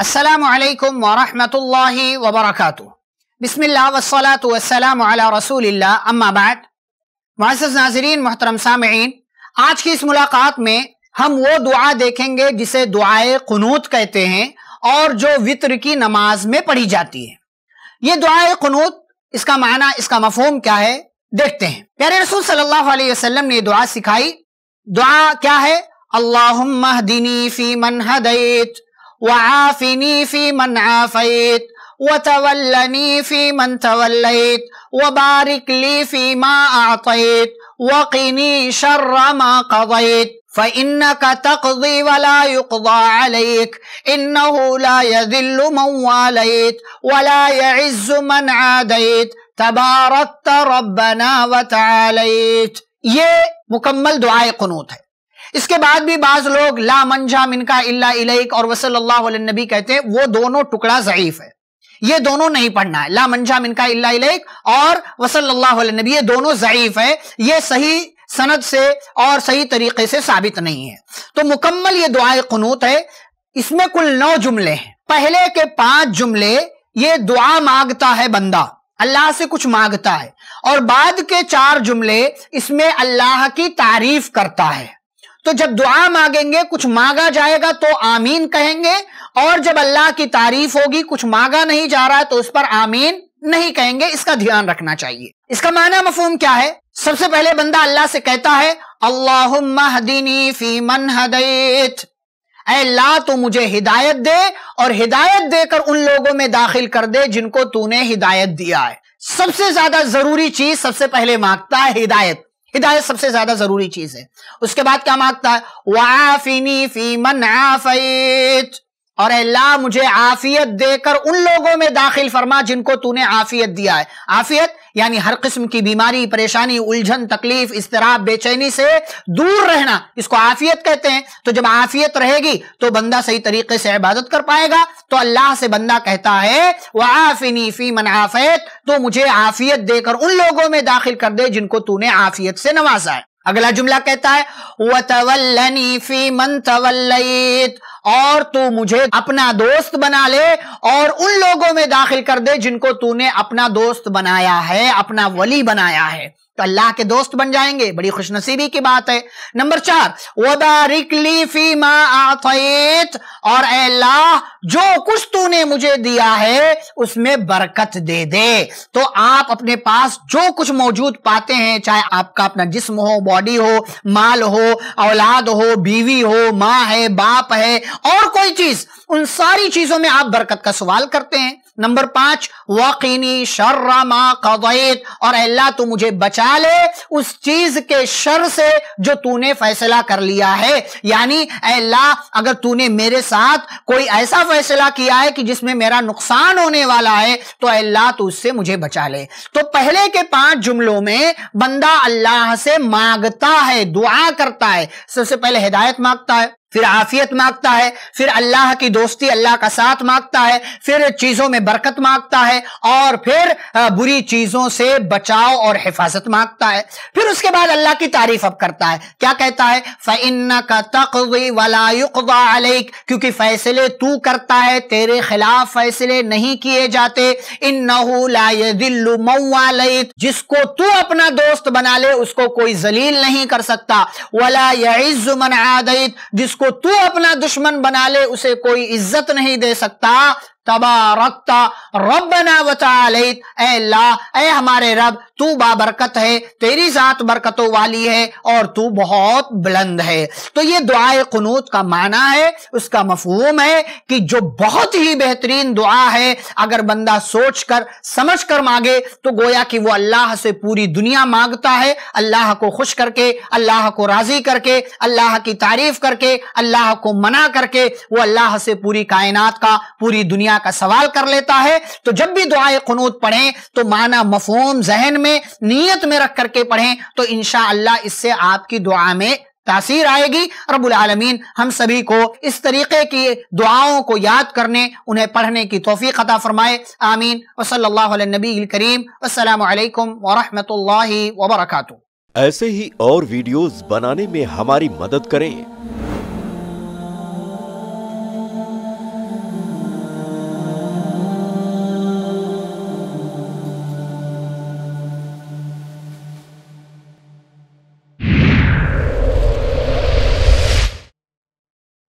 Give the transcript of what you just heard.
असलकम वरहमल वबरक बसमिल्लाम मोहतरम सामीन आज की इस मुलाकात में हम वो दुआ देखेंगे जिसे दुआए खनूत कहते हैं और जो वित्र की नमाज में पढ़ी जाती है ये दुआए खनूत इसका माना इसका मफहम क्या है देखते हैं प्यारे रसूल सल्लल्लाहु अलैहि ने दुआ सिखाई दुआ क्या है अल्लाह महदिनी फी मन हदैत وعافني في من عافيت وتولني في من توليت وبارك لي فيما أعطيت وقني شر ما قضيت فإنك تقضي ولا يقضى عليك إنه لا يذل من واليت ولا يعز من عاديت تباركت ربنا وتعاليت یہ مکمل دعائے قنوت ہے इसके बाद भी बाज लोग ला मंजा मिनका इल्ला इलेक और वसल्लल्लाहु अलैहि नबी कहते हैं वो दोनों टुकड़ा ज़ईफ है ये दोनों नहीं पढ़ना है ला मंजा मिनका इल्ला इलेक और वसल्लल्लाहु अलैहि नबी ये दोनों ज़ईफ है ये सही सनद से और सही तरीके से साबित नहीं है तो मुकम्मल ये दुआ कनूत है इसमें कुल नौ जुमले हैं पहले के पांच जुमले ये दुआ मांगता है बंदा अल्लाह से कुछ मांगता है और बाद के चार जुमले इसमें अल्लाह की तारीफ करता है तो जब दुआ मांगेंगे कुछ मांगा जाएगा तो आमीन कहेंगे और जब अल्लाह की तारीफ होगी कुछ मांगा नहीं जा रहा है तो उस पर आमीन नहीं कहेंगे इसका ध्यान रखना चाहिए इसका माना मफहम क्या है सबसे पहले बंदा अल्लाह से कहता है अल्लाह फी मन हदैत अल्लाह तो मुझे हिदायत दे और हिदायत देकर उन लोगों में दाखिल कर दे जिनको तूने हिदायत दिया है सबसे ज्यादा जरूरी चीज सबसे पहले मांगता है हिदायत हिदायत सबसे ज्यादा जरूरी चीज है उसके बाद क्या मांगता है वाफिनी फी मन आफ और अल्लाह मुझे आफियत देकर उन लोगों में दाखिल फरमा जिनको तूने आफियत दिया है आफियत यानी हर किस्म की बीमारी परेशानी उलझन तकलीफ इसतराब बेचैनी से दूर रहना इसको आफियत कहते हैं तो जब आफियत रहेगी तो बंदा सही तरीके से इबादत कर पाएगा तो अल्लाह से बंदा कहता है वह आफिनी फी मन आफियत तो मुझे आफियत देकर उन लोगों में दाखिल कर दे जिनको तूने आफियत से नवाजा है अगला जुमला कहता है वतवल्लनी फी मन तवल्लत और तू मुझे अपना दोस्त बना ले और उन लोगों में दाखिल कर दे जिनको तूने अपना दोस्त बनाया है अपना वली बनाया है तो अल्लाह के दोस्त बन जाएंगे बड़ी खुशनसीबी की बात है नंबर चार वबारिकली और अल्लाह जो कुछ तूने मुझे दिया है उसमें बरकत दे दे तो आप अपने पास जो कुछ मौजूद पाते हैं चाहे आपका अपना जिस्म हो बॉडी हो माल हो औलाद हो बीवी हो माँ है बाप है और कोई चीज उन सारी चीजों में आप बरकत का सवाल करते हैं नंबर पांच वकीनी शर्रमा कवैत और अल्लाह तू मुझे बचा ले उस चीज के शर से जो तूने फैसला कर लिया है यानी अल्लाह अगर तूने मेरे साथ कोई ऐसा फैसला किया है कि जिसमें मेरा नुकसान होने वाला है तो अल्लाह तू उससे मुझे बचा ले तो पहले के पांच जुमलों में बंदा अल्लाह से मांगता है दुआ करता है सबसे पहले हिदायत मांगता है फिर आफियत मांगता है फिर अल्लाह की दोस्ती अल्लाह का साथ मांगता है फिर चीजों में बरकत मांगता है और फिर बुरी चीजों से बचाव और हिफाजत मांगता है फिर उसके बाद अल्लाह की तारीफ अब करता है क्या कहता है फ़ैन का तकवी वलायुक क्योंकि फैसले तू करता है तेरे खिलाफ फैसले नहीं किए जाते इन नहुलायत जिसको तू अपना दोस्त बना ले उसको कोई जलील नहीं कर सकता वाला जिसको जिसको तू अपना दुश्मन बना ले उसे कोई इज्जत नहीं दे सकता तबा रखता रब बना अल्लाह ए हमारे रब तू बाबरकत है तेरी जात बरकतों वाली है और तू बहुत बुलंद है तो ये दुआ कनूत का माना है उसका मफहूम है कि जो बहुत ही बेहतरीन दुआ है अगर बंदा सोच कर समझ कर मांगे तो गोया कि वो अल्लाह से पूरी दुनिया मांगता है अल्लाह को खुश करके अल्लाह को राजी करके अल्लाह की तारीफ करके अल्लाह को मना करके वो अल्लाह से पूरी कायनात का पूरी दुनिया दुनिया का सवाल कर लेता है तो जब भी दुआए खनूत पढ़ें तो माना मफहम जहन में नीयत में रख करके पढ़ें तो इनशा अल्लाह इससे आपकी दुआ में तासीर आएगी रबुल आलमीन हम सभी को इस तरीके की दुआओं को याद करने उन्हें पढ़ने की तोफ़ी अता फरमाए आमीन वसलबी करीम असलकम वरहमत ला ऐसे ही और वीडियोस बनाने में हमारी मदद करें